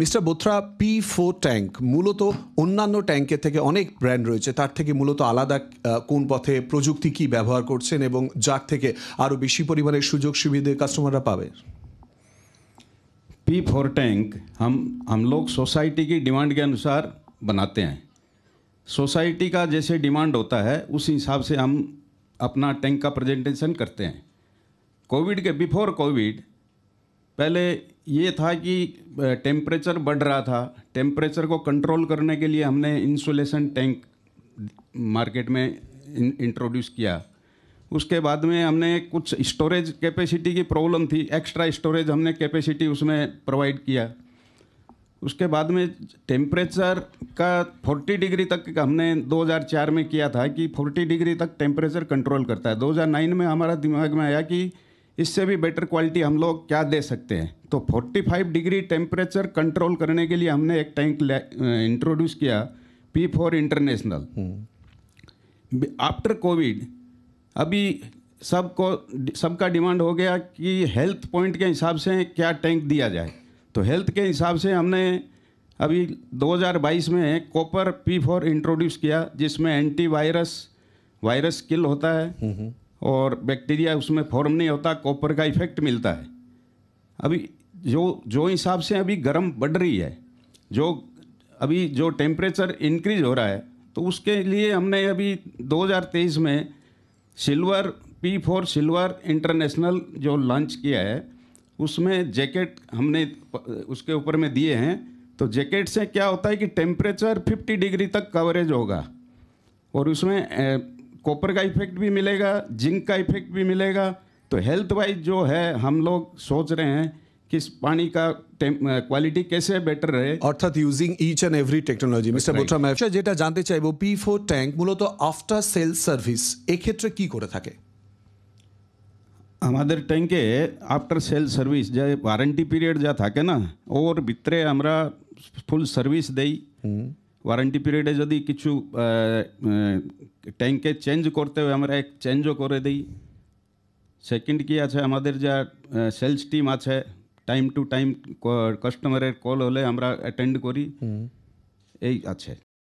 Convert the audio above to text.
Mister Bothra P four tank মূলত অন্যান্য ট্যাঙ্কের থেকে অনেক ব্র্যান্ড রয়েছে তার থেকে মূলত আলাদা কোন পথে প্রযুক্তি কি ব্যবহার করছেন এবং যার থেকে আরও বেশি পরিমাণে সুযোগ সুবিধে কাস্টমাররা পাবে पी फोर टैंक हम हम लोग सोसाइटी की डिमांड के अनुसार बनाते हैं सोसाइटी का जैसे डिमांड होता है उस हिसाब से हम अपना टैंक का प्रेजेंटेशन करते हैं कोविड के बिफोर कोविड पहले ये था कि टेम्परेचर बढ़ रहा था टेम्परेचर को कंट्रोल करने के लिए हमने इंसुलेशन टैंक मार्केट में इंट्रोड्यूस किया उसके बाद में हमने कुछ स्टोरेज कैपेसिटी की प्रॉब्लम थी एक्स्ट्रा स्टोरेज हमने कैपेसिटी उसमें प्रोवाइड किया उसके बाद में टेम्परेचर का 40 डिग्री तक हमने 2004 में किया था कि 40 डिग्री तक टेम्परेचर कंट्रोल करता है 2009 में हमारा दिमाग में आया कि इससे भी बेटर क्वालिटी हम लोग क्या दे सकते हैं तो 45 डिग्री टेम्परेचर कंट्रोल करने के लिए हमने एक टैंक इंट्रोड्यूस किया P four international after Covid अभी सबको सबका डिमांड हो गया कि हेल्थ पॉइंट के हिसाब से क्या टैंक दिया जाए तो हेल्थ के हिसाब से हमने अभी 2022 में कॉपर पी फोर इंट्रोड्यूस किया जिसमें एंटी वायरस वायरस किल होता है हम्म, हम्म। और बैक्टीरिया उसमें फॉर्म नहीं होता कॉपर का इफेक्ट मिलता है अभी जो जो हिसाब से अभी गर्म बढ़ रही है जो अभी जो टेम्परेचर इंक्रीज हो रहा है तो उसके लिए हमने अभी 2023 में silver P four silver international जो लॉन्च किया है उसमें जैकेट हमने उसके ऊपर में दिए हैं तो जैकेट से क्या होता है कि टेम्परेचर 50 डिग्री तक कवरेज होगा और उसमें कॉपर का इफेक्ट भी मिलेगा जिंक का इफेक्ट भी मिलेगा तो हेल्थ वाइज जो है हम लोग सोच रहे हैं कि इस पानी का क्वालिटी कैसे बेटर रहे अर्थात using each and every technology mister Bothra मैं अच्छा जानते चाहिए वो पी फोर टैंक मूलत तो आफ्टर सेल सर्विस एक क्षेत्र की করে থাকে আমাদের ট্যাঙ্কে আফটার সেল সার্ভিস যে ওয়ারেন্টি পিরিয়ড যা থাকে না ওর ভিতরে আমরা ফুল সার্ভিস ওয়ারেন্টি পিরিয়ডে যদি কিছু ট্যাঙ্কে চেঞ্জ করতে হয় আমরা এক চেঞ্জও করে দিই সেকেন্ড কি আছে আমাদের যা সেলস টিম আছে টাইম টু টাইম কাস্টমারের কল হলে আমরা অ্যাটেন্ড করি এই আছে